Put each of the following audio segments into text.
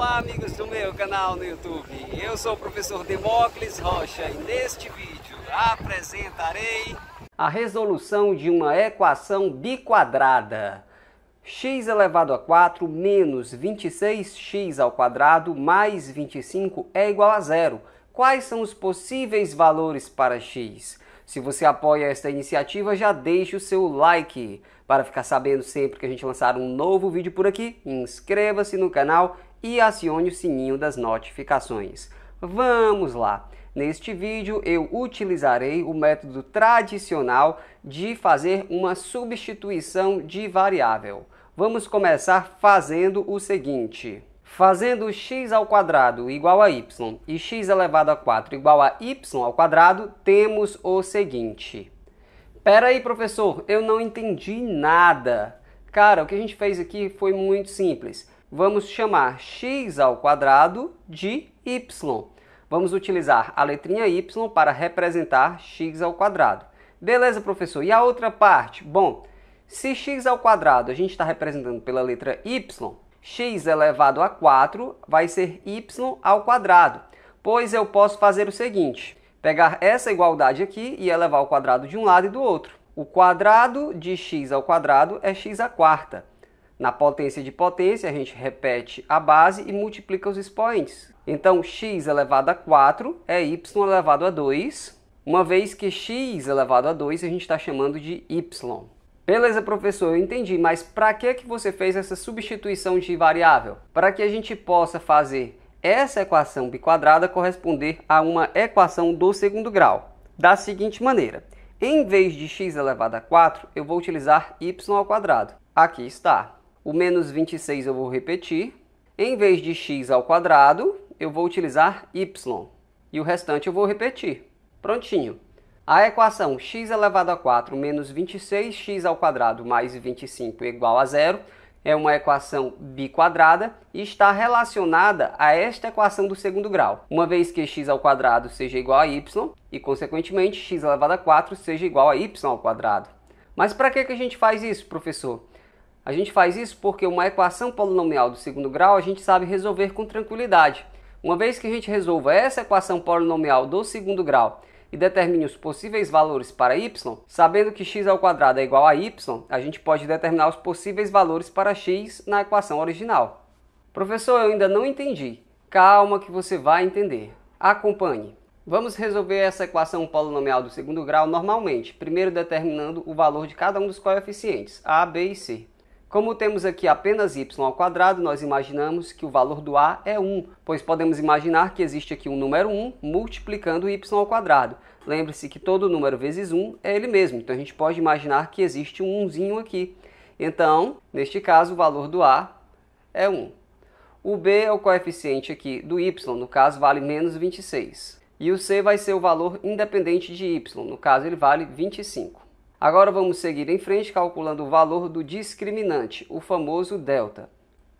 Olá, amigos do meu canal no YouTube. Eu sou o professor Demócles Rocha e neste vídeo apresentarei a resolução de uma equação biquadrada. x elevado a 4 menos 26x ao quadrado mais 25 é igual a zero. Quais são os possíveis valores para x? Se você apoia esta iniciativa, já deixe o seu like. Para ficar sabendo sempre que a gente lançar um novo vídeo por aqui, inscreva-se no canal e acione o sininho das notificações. Vamos lá! Neste vídeo eu utilizarei o método tradicional de fazer uma substituição de variável. Vamos começar fazendo o seguinte. Fazendo x ao quadrado igual a y e x elevado a 4 igual a y ao quadrado, temos o seguinte. Pera aí, professor, eu não entendi nada. Cara, o que a gente fez aqui foi muito simples. Vamos chamar x ao quadrado de y. Vamos utilizar a letrinha y para representar x ao quadrado. Beleza, professor. E a outra parte? Bom, se x ao quadrado a gente está representando pela letra y, x elevado a 4 vai ser y ao quadrado, pois eu posso fazer o seguinte, pegar essa igualdade aqui e elevar ao quadrado de um lado e do outro. O quadrado de x ao quadrado é x à quarta. Na potência de potência, a gente repete a base e multiplica os expoentes. Então, x elevado a 4 é y elevado a 2, uma vez que x elevado a 2 a gente está chamando de y. Beleza, professor, eu entendi, mas para que, que você fez essa substituição de variável? Para que a gente possa fazer essa equação biquadrada corresponder a uma equação do segundo grau. Da seguinte maneira, em vez de x elevado a 4, eu vou utilizar y ao quadrado. Aqui está. O menos 26 eu vou repetir. Em vez de x ao quadrado, eu vou utilizar y. E o restante eu vou repetir. Prontinho. A equação x elevado a 4 menos 26x ao quadrado mais 25 igual a zero é uma equação biquadrada e está relacionada a esta equação do segundo grau, uma vez que x ao quadrado seja igual a y e, consequentemente, x elevado a 4 seja igual a y ao quadrado. Mas para que, que a gente faz isso, professor? A gente faz isso porque uma equação polinomial do segundo grau a gente sabe resolver com tranquilidade. Uma vez que a gente resolva essa equação polinomial do segundo grau e determine os possíveis valores para y, sabendo que x ao quadrado é igual a y, a gente pode determinar os possíveis valores para x na equação original. Professor, eu ainda não entendi. Calma que você vai entender. Acompanhe. Vamos resolver essa equação polinomial do segundo grau normalmente, primeiro determinando o valor de cada um dos coeficientes, a, b e c. Como temos aqui apenas y ao quadrado, nós imaginamos que o valor do a é 1, pois podemos imaginar que existe aqui um número 1 multiplicando y ao quadrado. Lembre-se que todo número vezes 1 é ele mesmo, então a gente pode imaginar que existe um 1zinho aqui. Então, neste caso, o valor do a é 1. O b é o coeficiente aqui do y, no caso vale menos 26. E o c vai ser o valor independente de y, no caso ele vale 25. Agora vamos seguir em frente calculando o valor do discriminante, o famoso delta.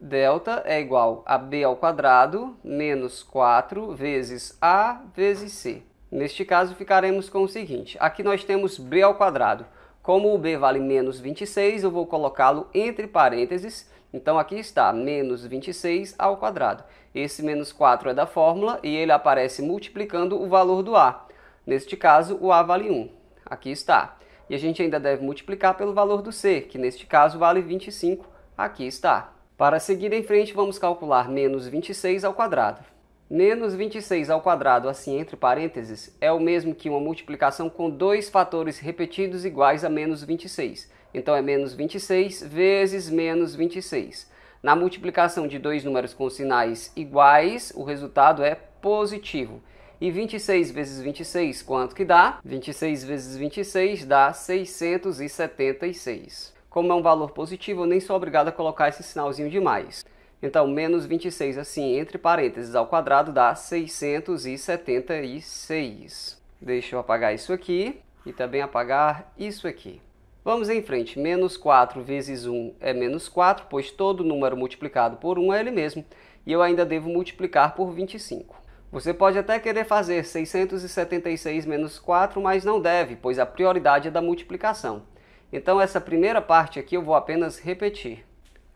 Delta é igual a b ao quadrado menos 4 vezes a vezes c. Neste caso ficaremos com o seguinte, aqui nós temos b ao quadrado. Como o b vale menos 26, eu vou colocá-lo entre parênteses, então aqui está menos 26 ao quadrado. Esse menos 4 é da fórmula e ele aparece multiplicando o valor do a. Neste caso, o a vale 1. Aqui está e a gente ainda deve multiplicar pelo valor do C, que neste caso vale 25, aqui está. Para seguir em frente, vamos calcular menos 26 ao quadrado. Menos 26 ao quadrado, assim entre parênteses, é o mesmo que uma multiplicação com dois fatores repetidos iguais a menos 26. Então é menos 26 vezes menos 26. Na multiplicação de dois números com sinais iguais, o resultado é positivo. E 26 vezes 26, quanto que dá? 26 vezes 26 dá 676. Como é um valor positivo, eu nem sou obrigado a colocar esse sinalzinho de mais. Então, menos 26, assim, entre parênteses ao quadrado, dá 676. Deixa eu apagar isso aqui e também apagar isso aqui. Vamos em frente. Menos 4 vezes 1 é menos 4, pois todo número multiplicado por 1 é ele mesmo. E eu ainda devo multiplicar por 25. Você pode até querer fazer 676 menos 4, mas não deve, pois a prioridade é da multiplicação. Então essa primeira parte aqui eu vou apenas repetir.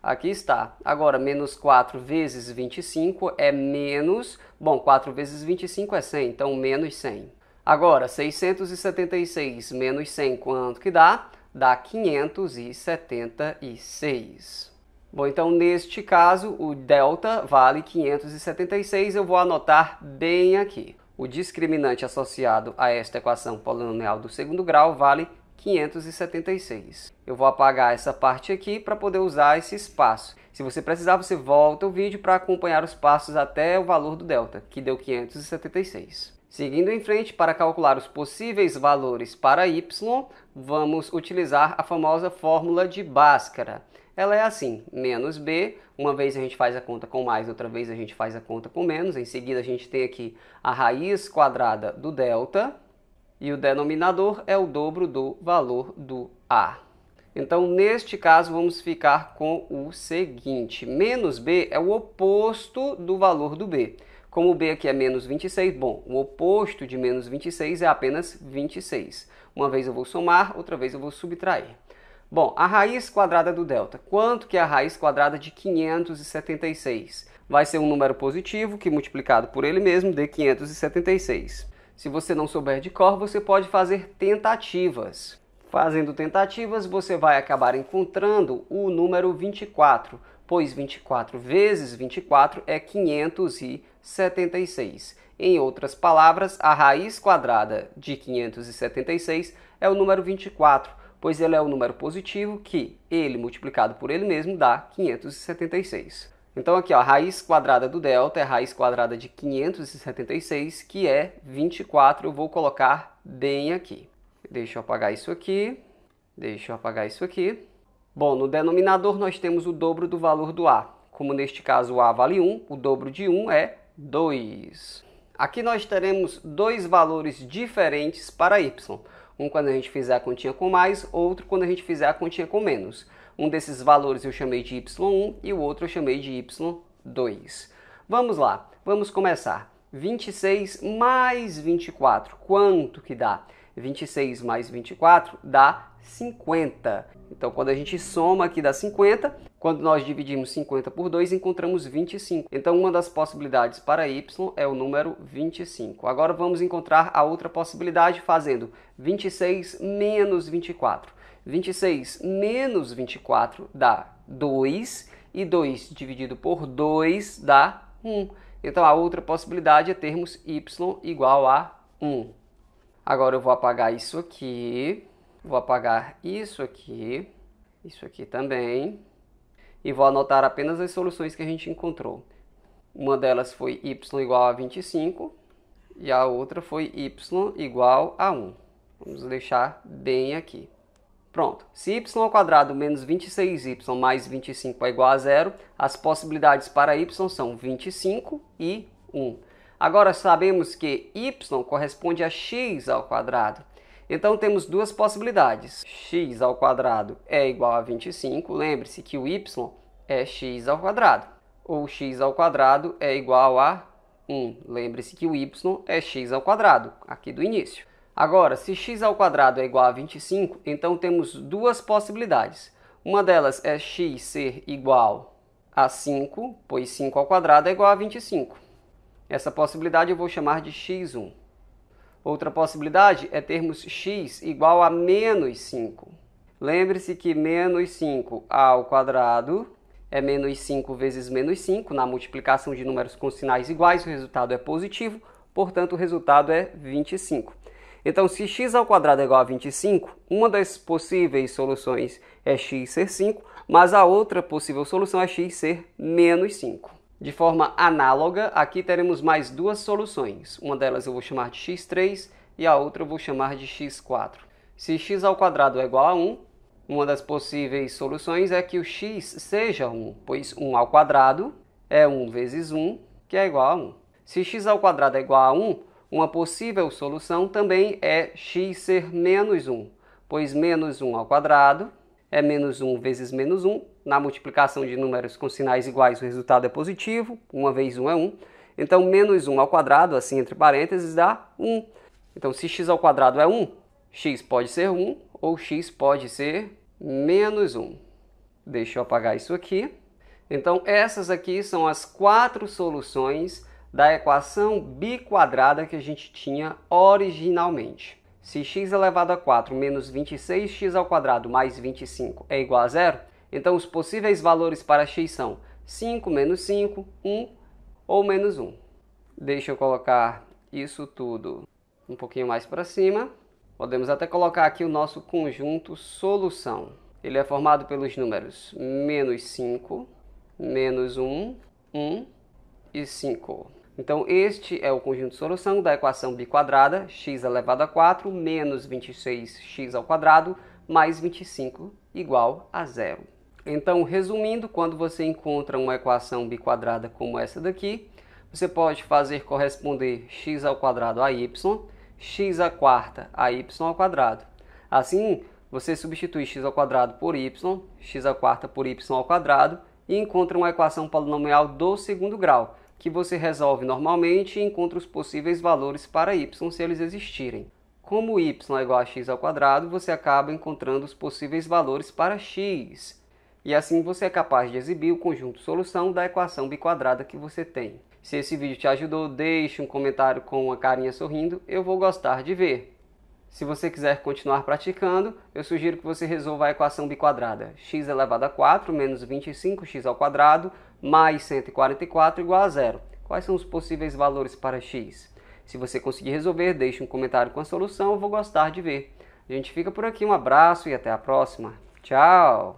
Aqui está. Agora, menos 4 vezes 25 é menos... Bom, 4 vezes 25 é 100, então menos 100. Agora, 676 menos 100, quanto que dá? Dá 576. Bom, então neste caso, o delta vale 576, eu vou anotar bem aqui. O discriminante associado a esta equação polinomial do segundo grau vale 576. Eu vou apagar essa parte aqui para poder usar esse espaço. Se você precisar, você volta o vídeo para acompanhar os passos até o valor do delta, que deu 576. Seguindo em frente, para calcular os possíveis valores para y, vamos utilizar a famosa fórmula de Bhaskara. Ela é assim, menos b, uma vez a gente faz a conta com mais, outra vez a gente faz a conta com menos, em seguida a gente tem aqui a raiz quadrada do delta, e o denominador é o dobro do valor do a. Então, neste caso, vamos ficar com o seguinte, menos b é o oposto do valor do b. Como o B aqui é menos 26, bom, o oposto de menos 26 é apenas 26. Uma vez eu vou somar, outra vez eu vou subtrair. Bom, a raiz quadrada do delta. Quanto que é a raiz quadrada de 576? Vai ser um número positivo que multiplicado por ele mesmo dê 576. Se você não souber de cor, você pode fazer tentativas. Fazendo tentativas, você vai acabar encontrando o número 24, pois 24 vezes 24 é 576. 576. Em outras palavras, a raiz quadrada de 576 é o número 24, pois ele é um número positivo que ele multiplicado por ele mesmo dá 576. Então aqui ó, a raiz quadrada do delta é a raiz quadrada de 576, que é 24. Eu vou colocar bem aqui. Deixa eu apagar isso aqui. Deixa eu apagar isso aqui. Bom, no denominador nós temos o dobro do valor do A. Como neste caso o A vale 1, o dobro de 1 é 2. Aqui nós teremos dois valores diferentes para y. Um quando a gente fizer a continha com mais, outro quando a gente fizer a continha com menos. Um desses valores eu chamei de y1 e o outro eu chamei de y2. Vamos lá, vamos começar. 26 mais 24, quanto que dá? 26 mais 24 dá 50. Então, quando a gente soma aqui dá 50, quando nós dividimos 50 por 2, encontramos 25. Então, uma das possibilidades para y é o número 25. Agora, vamos encontrar a outra possibilidade fazendo 26 menos 24. 26 menos 24 dá 2, e 2 dividido por 2 dá 1. Então, a outra possibilidade é termos y igual a 1. Agora, eu vou apagar isso aqui, vou apagar isso aqui, isso aqui também e vou anotar apenas as soluções que a gente encontrou. Uma delas foi y igual a 25 e a outra foi y igual a 1. Vamos deixar bem aqui. Pronto. Se y menos 26y mais 25 é igual a zero, as possibilidades para y são 25 e 1. Agora sabemos que y corresponde a x ao quadrado. Então temos duas possibilidades. x ao quadrado é igual a 25. Lembre-se que o y é x ao quadrado. Ou x ao quadrado é igual a 1. Lembre-se que o y é x ao quadrado, aqui do início. Agora, se x ao quadrado é igual a 25, então temos duas possibilidades. Uma delas é x ser igual a 5, pois 5 ao quadrado é igual a 25. Essa possibilidade eu vou chamar de x1. Outra possibilidade é termos x igual a menos 5. Lembre-se que menos 5 ao quadrado é menos 5 vezes menos 5. Na multiplicação de números com sinais iguais, o resultado é positivo, portanto, o resultado é 25. Então, se x ao quadrado é igual a 25, uma das possíveis soluções é x ser 5, mas a outra possível solução é x ser menos 5. De forma análoga, aqui teremos mais duas soluções. Uma delas eu vou chamar de x3 e a outra eu vou chamar de x4. Se x ao quadrado é igual a 1, uma das possíveis soluções é que o x seja 1, pois 1 ao quadrado é 1 vezes 1, que é igual a 1. Se x ao quadrado é igual a 1, uma possível solução também é x ser menos 1, pois menos 1 ao quadrado é menos 1 vezes menos 1, na multiplicação de números com sinais iguais, o resultado é positivo. 1 vezes 1 é 1. Então, menos 1 ao quadrado, assim entre parênteses, dá 1. Então, se x ao quadrado é 1, x pode ser 1 ou x pode ser menos 1. Deixa eu apagar isso aqui. Então, essas aqui são as quatro soluções da equação biquadrada que a gente tinha originalmente. Se x elevado a 4 menos 26x ao quadrado mais 25 é igual a zero, então, os possíveis valores para x são 5 menos 5, 1 ou menos 1. Deixa eu colocar isso tudo um pouquinho mais para cima. Podemos até colocar aqui o nosso conjunto solução. Ele é formado pelos números menos 5, menos 1, 1 e 5. Então, este é o conjunto de solução da equação biquadrada, x elevado a 4 menos 26x ao quadrado mais 25 igual a zero. Então, resumindo, quando você encontra uma equação biquadrada como essa daqui, você pode fazer corresponder x ao quadrado a y, x a quarta a y ao quadrado. Assim, você substitui x ao quadrado por y, x a quarta por y ao quadrado e encontra uma equação polinomial do segundo grau, que você resolve normalmente e encontra os possíveis valores para y se eles existirem. Como y é igual a x ao quadrado, você acaba encontrando os possíveis valores para x. E assim você é capaz de exibir o conjunto solução da equação biquadrada que você tem. Se esse vídeo te ajudou, deixe um comentário com uma carinha sorrindo, eu vou gostar de ver. Se você quiser continuar praticando, eu sugiro que você resolva a equação biquadrada x elevado a 4 menos 25x ao quadrado mais 144 igual a zero. Quais são os possíveis valores para x? Se você conseguir resolver, deixe um comentário com a solução, eu vou gostar de ver. A gente fica por aqui, um abraço e até a próxima. Tchau!